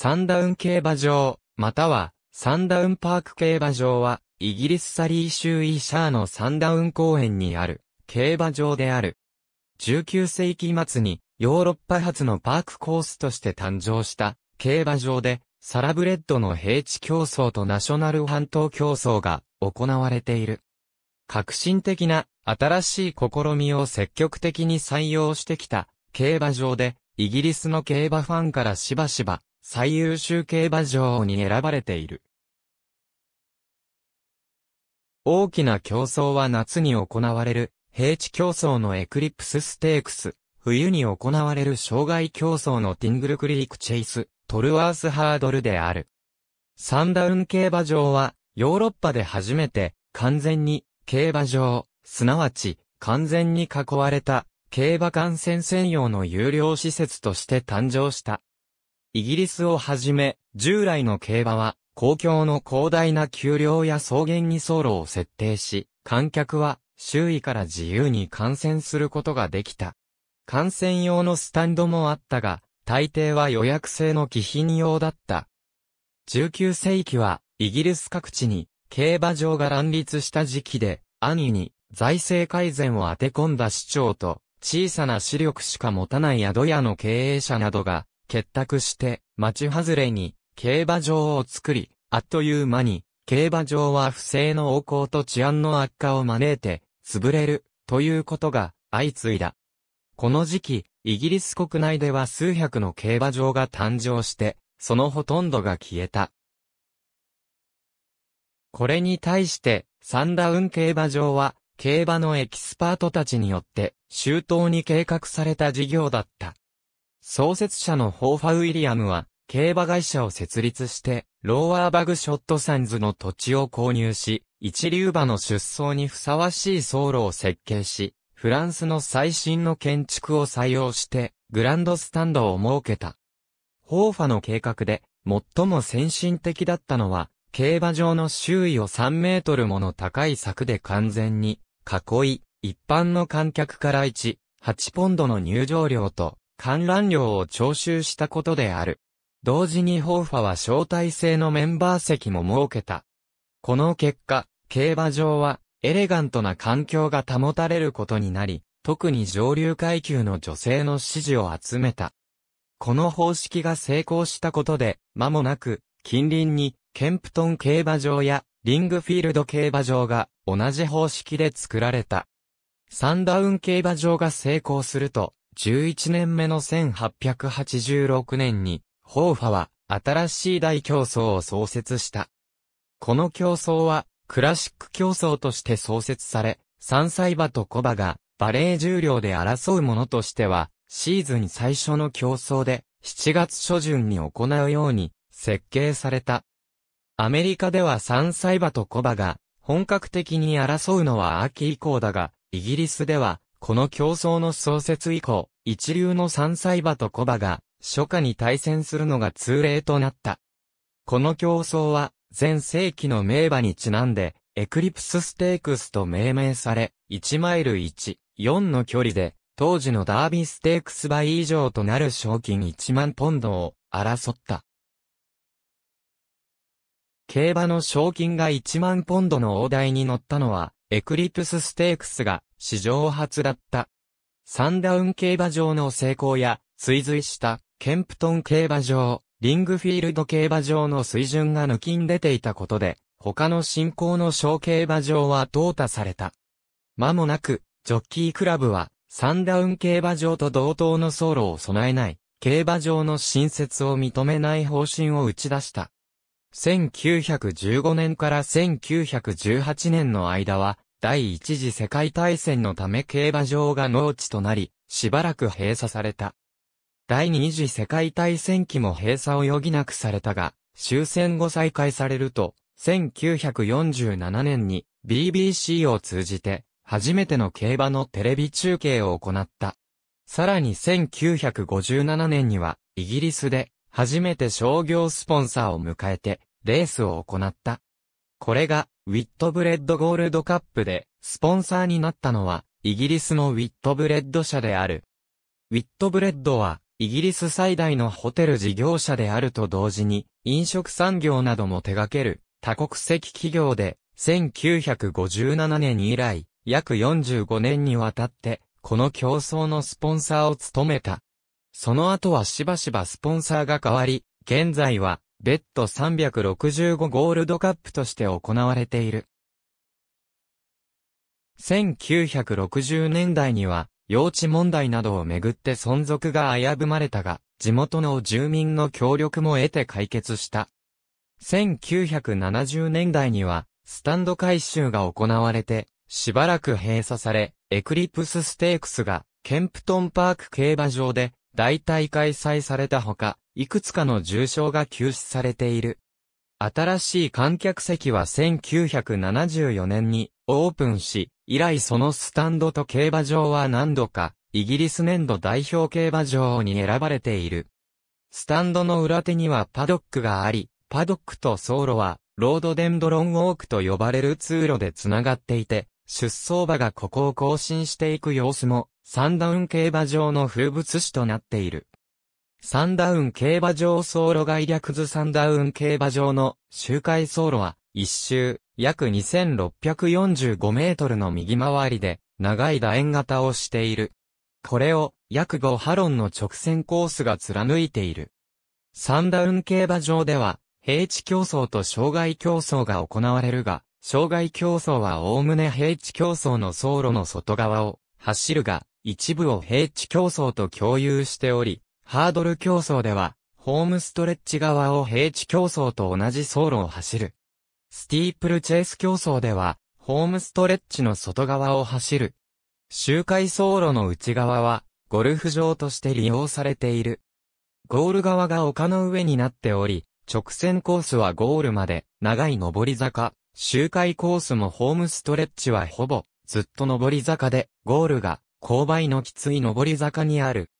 サンダウン競馬場、または、サンダウンパーク競馬場は、イギリスサリー州イシャーのサンダウン公園にある、競馬場である。19世紀末に、ヨーロッパ初のパークコースとして誕生した、競馬場で、サラブレッドの平地競争とナショナル半島競争が行われている。革新的な新しい試みを積極的に採用してきた競馬場でイギリスの競馬ファンからしばしば最優秀競馬場に選ばれている。大きな競争は夏に行われる、平地競争のエクリプスステークス、冬に行われる障害競争のティングルクリークチェイス、トルワースハードルである。サンダウン競馬場は、ヨーロッパで初めて、完全に、競馬場、すなわち、完全に囲われた、競馬観戦専用の有料施設として誕生した。イギリスをはじめ、従来の競馬は、公共の広大な丘陵や草原に走路を設定し、観客は周囲から自由に観戦することができた。観戦用のスタンドもあったが、大抵は予約制の貴賓用だった。19世紀は、イギリス各地に、競馬場が乱立した時期で、兄に、財政改善を当て込んだ市長と、小さな視力しか持たない宿屋の経営者などが、結託して、町外れに、競馬場を作り、あっという間に、競馬場は不正の横行と治安の悪化を招いて、潰れる、ということが、相次いだ。この時期、イギリス国内では数百の競馬場が誕生して、そのほとんどが消えた。これに対して、サンダウン競馬場は、競馬のエキスパートたちによって、周到に計画された事業だった。創設者のホーファ・ウィリアムは、競馬会社を設立して、ローワーバグショットサンズの土地を購入し、一流馬の出走にふさわしい走路を設計し、フランスの最新の建築を採用して、グランドスタンドを設けた。ホーファの計画で、最も先進的だったのは、競馬場の周囲を3メートルもの高い柵で完全に、囲い、一般の観客から1、8ポンドの入場料と、観覧料を徴収したことである。同時にホーファは招待制のメンバー席も設けた。この結果、競馬場はエレガントな環境が保たれることになり、特に上流階級の女性の支持を集めた。この方式が成功したことで、間もなく、近隣に、ケンプトン競馬場や、リングフィールド競馬場が、同じ方式で作られた。サンダウン競馬場が成功すると、11年目の1886年に、ホーファは新しい大競争を創設した。この競争は、クラシック競争として創設され、3歳馬とコバがバレー重量で争うものとしては、シーズン最初の競争で7月初旬に行うように設計された。アメリカでは3歳馬とコバが本格的に争うのは秋以降だが、イギリスではこの競争の創設以降、一流の三歳馬と小馬が、初夏に対戦するのが通例となった。この競争は、前世紀の名馬にちなんで、エクリプスステークスと命名され、1マイル1、4の距離で、当時のダービーステークス倍以上となる賞金1万ポンドを争った。競馬の賞金が1万ポンドの大台に乗ったのは、エクリプスステークスが史上初だった。サンダウン競馬場の成功や、追随したケンプトン競馬場、リングフィールド競馬場の水準が抜きん出ていたことで、他の新興の小競馬場は淘汰された。間もなく、ジョッキークラブは、サンダウン競馬場と同等の走路を備えない、競馬場の新設を認めない方針を打ち出した。1915年から1918年の間は、第一次世界大戦のため競馬場が農地となり、しばらく閉鎖された。第二次世界大戦期も閉鎖を余儀なくされたが、終戦後再開されると、1947年に BBC を通じて、初めての競馬のテレビ中継を行った。さらに1957年には、イギリスで初めて商業スポンサーを迎えて、レースを行った。これが、ウィットブレッドゴールドカップで、スポンサーになったのは、イギリスのウィットブレッド社である。ウィットブレッドは、イギリス最大のホテル事業者であると同時に、飲食産業なども手掛ける、多国籍企業で、1957年以来、約45年にわたって、この競争のスポンサーを務めた。その後はしばしばスポンサーが変わり、現在はベッド365ゴールドカップとして行われている。1960年代には、用地問題などをめぐって存続が危ぶまれたが、地元の住民の協力も得て解決した。1970年代には、スタンド改修が行われて、しばらく閉鎖され、エクリプスステークスが、ケンプトンパーク競馬場で、大体開催されたほか、いくつかの重賞が休止されている。新しい観客席は1974年にオープンし、以来そのスタンドと競馬場は何度か、イギリス年度代表競馬場に選ばれている。スタンドの裏手にはパドックがあり、パドックと走路は、ロードデンドロンウォークと呼ばれる通路で繋がっていて、出走馬がここを更新していく様子も、サンダウン競馬場の風物詩となっている。サンダウン競馬場走路外略図サンダウン競馬場の周回走路は、一周、約2645メートルの右回りで、長い楕円型をしている。これを、約5ハロンの直線コースが貫いている。サンダウン競馬場では、平地競争と障害競争が行われるが、障害競争はおおむね平地競争の走路の外側を走るが、一部を平地競争と共有しており、ハードル競争では、ホームストレッチ側を平地競争と同じ走路を走る。スティープルチェイス競争では、ホームストレッチの外側を走る。周回走路の内側は、ゴルフ場として利用されている。ゴール側が丘の上になっており、直線コースはゴールまで長い上り坂、周回コースもホームストレッチはほぼ、ずっと上り坂で、ゴールが、勾配のきつい上り坂にある。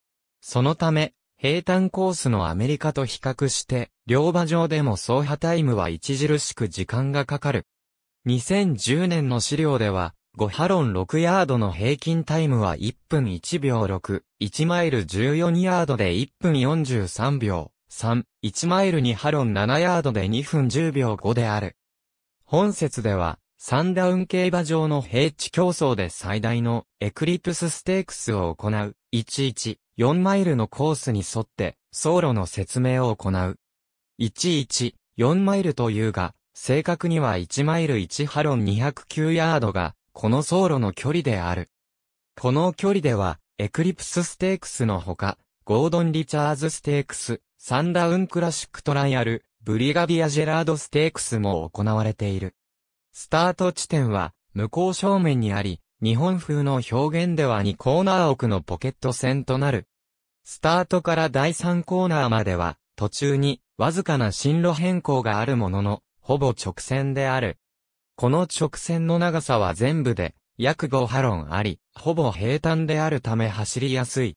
そのため、平坦コースのアメリカと比較して、両馬場でも走破タイムは著しく時間がかかる。2010年の資料では、5ハロン6ヤードの平均タイムは1分1秒6、1マイル14ヤードで1分43秒3、1マイル2ハロン7ヤードで2分10秒5である。本節では、サンダウン競馬場の平地競争で最大のエクリプスステークスを行う、114マイルのコースに沿って、走路の説明を行う。114マイルというが、正確には1マイル1ハロン209ヤードが、この走路の距離である。この距離では、エクリプスステークスのほか、ゴードン・リチャーズ・ステークス、サンダウン・クラシック・トライアル、ブリガディア・ジェラード・ステークスも行われている。スタート地点は、向こう正面にあり、日本風の表現では2コーナー奥のポケット線となる。スタートから第3コーナーまでは、途中に、わずかな進路変更があるものの、ほぼ直線である。この直線の長さは全部で、約5ハロンあり、ほぼ平坦であるため走りやすい。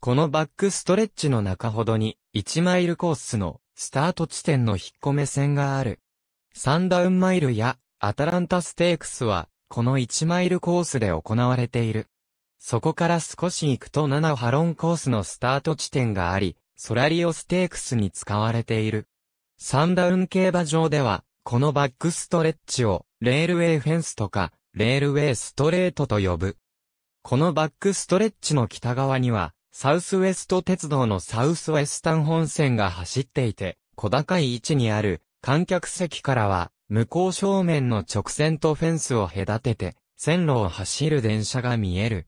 このバックストレッチの中ほどに、1マイルコースのスタート地点の引っ込め線がある。サンダウンマイルやアタランタステークスは、この1マイルコースで行われている。そこから少し行くと7ハロンコースのスタート地点があり、ソラリオステークスに使われている。サンダウン競馬場では、このバックストレッチを、レールウェイフェンスとか、レールウェイストレートと呼ぶ。このバックストレッチの北側には、サウスウェスト鉄道のサウスウェスタン本線が走っていて、小高い位置にある観客席からは、向こう正面の直線とフェンスを隔てて、線路を走る電車が見える。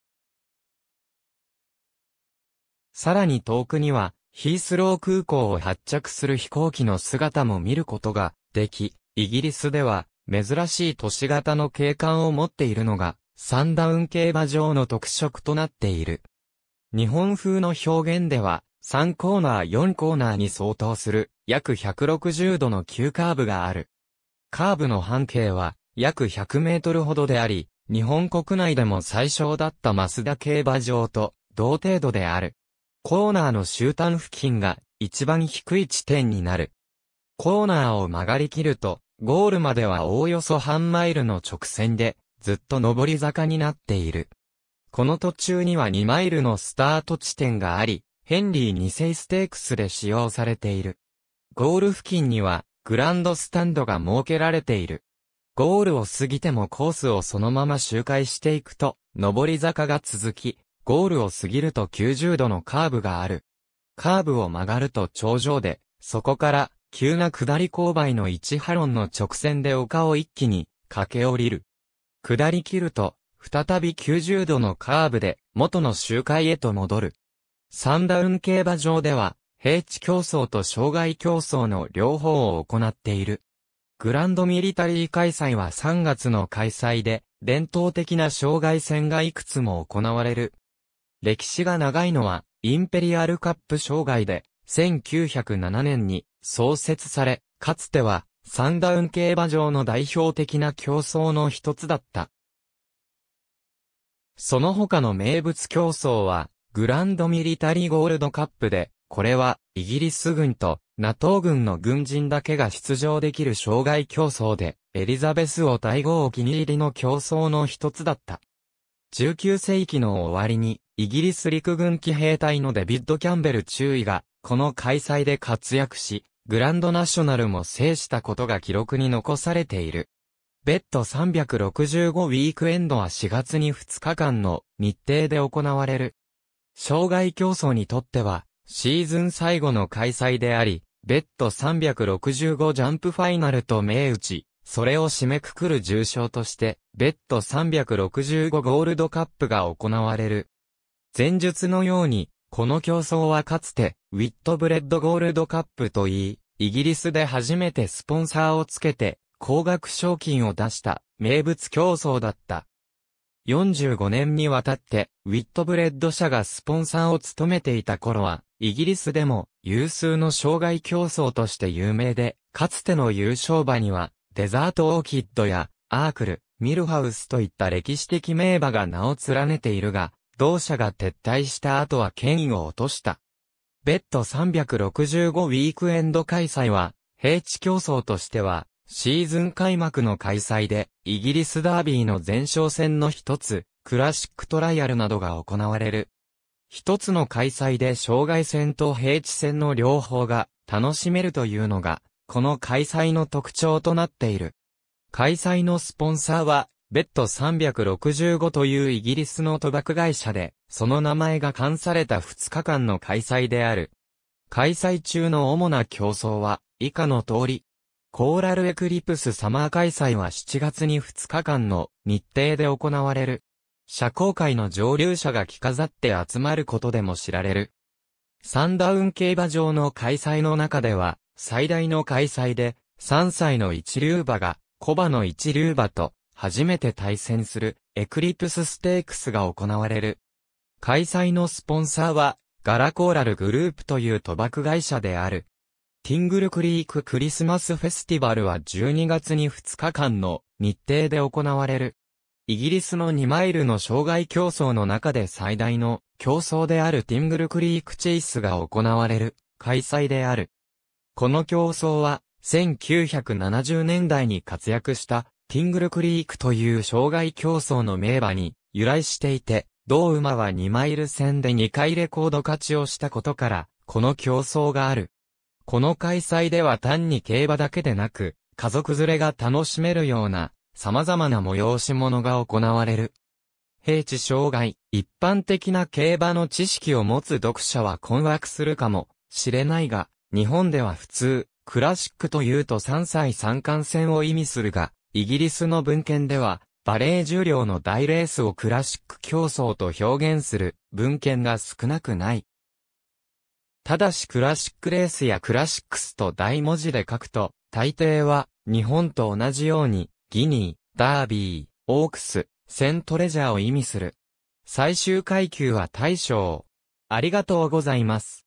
さらに遠くには、ヒースロー空港を発着する飛行機の姿も見ることができ、イギリスでは、珍しい都市型の景観を持っているのが、サンダウン競馬場の特色となっている。日本風の表現では、3コーナー4コーナーに相当する、約160度の急カーブがある。カーブの半径は、約100メートルほどであり、日本国内でも最小だった増田競馬場と、同程度である。コーナーの終端付近が、一番低い地点になる。コーナーを曲がり切ると、ゴールまではおおよそ半マイルの直線で、ずっと上り坂になっている。この途中には2マイルのスタート地点があり、ヘンリー2世ステークスで使用されている。ゴール付近には、グランドスタンドが設けられている。ゴールを過ぎてもコースをそのまま周回していくと、上り坂が続き、ゴールを過ぎると90度のカーブがある。カーブを曲がると頂上で、そこから急な下り勾配の1ハロンの直線で丘を一気に駆け下りる。下り切ると再び90度のカーブで元の周回へと戻る。サンダウン競馬場では、平地競争と障害競争の両方を行っている。グランドミリタリー開催は3月の開催で、伝統的な障害戦がいくつも行われる。歴史が長いのは、インペリアルカップ障害で、1907年に創設され、かつては、サンダウン競馬場の代表的な競争の一つだった。その他の名物競争は、グランドミリタリーゴールドカップで、これは、イギリス軍と NATO 軍の軍人だけが出場できる障害競争で、エリザベス王対号お気に入りの競争の一つだった。19世紀の終わりに、イギリス陸軍騎兵隊のデビッド・キャンベル中尉が、この開催で活躍し、グランドナショナルも制したことが記録に残されている。ベッド365ウィークエンドは4月に2日間の日程で行われる。障害競争にとっては、シーズン最後の開催であり、ベッド365ジャンプファイナルと銘打ち、それを締めくくる重賞として、ベッド365ゴールドカップが行われる。前述のように、この競争はかつて、ウィットブレッドゴールドカップといい、イギリスで初めてスポンサーをつけて、高額賞金を出した名物競争だった。45年にわたって、ウィットブレッド社がスポンサーを務めていた頃は、イギリスでも有数の障害競争として有名で、かつての優勝馬には、デザートオーキッドや、アークル、ミルハウスといった歴史的名馬が名を連ねているが、同社が撤退した後は権威を落とした。ベッド365ウィークエンド開催は、平地競争としては、シーズン開幕の開催で、イギリスダービーの前哨戦の一つ、クラシックトライアルなどが行われる。一つの開催で障害戦と平地戦の両方が楽しめるというのが、この開催の特徴となっている。開催のスポンサーは、別途365というイギリスの賭博会社で、その名前が冠された2日間の開催である。開催中の主な競争は、以下の通り、コーラルエクリプスサマー開催は7月に2日間の日程で行われる。社交界の上流者が着飾って集まることでも知られる。サンダウン競馬場の開催の中では、最大の開催で、3歳の一流馬が、コバの一流馬と、初めて対戦する、エクリプスステークスが行われる。開催のスポンサーは、ガラコーラルグループという賭博会社である。ティングルクリーククリスマスフェスティバルは12月に2日間の日程で行われる。イギリスの2マイルの障害競争の中で最大の競争であるティングルクリークチェイスが行われる開催である。この競争は1970年代に活躍したティングルクリークという障害競争の名馬に由来していて、同馬は2マイル戦で2回レコード勝ちをしたことから、この競争がある。この開催では単に競馬だけでなく、家族連れが楽しめるような、様々な催し物が行われる。平地障害、一般的な競馬の知識を持つ読者は困惑するかもしれないが、日本では普通、クラシックというと3歳三冠戦を意味するが、イギリスの文献では、バレー重量の大レースをクラシック競争と表現する文献が少なくない。ただしクラシックレースやクラシックスと大文字で書くと、大抵は、日本と同じように、ギニー、ダービー、オークス、セントレジャーを意味する。最終階級は大将。ありがとうございます。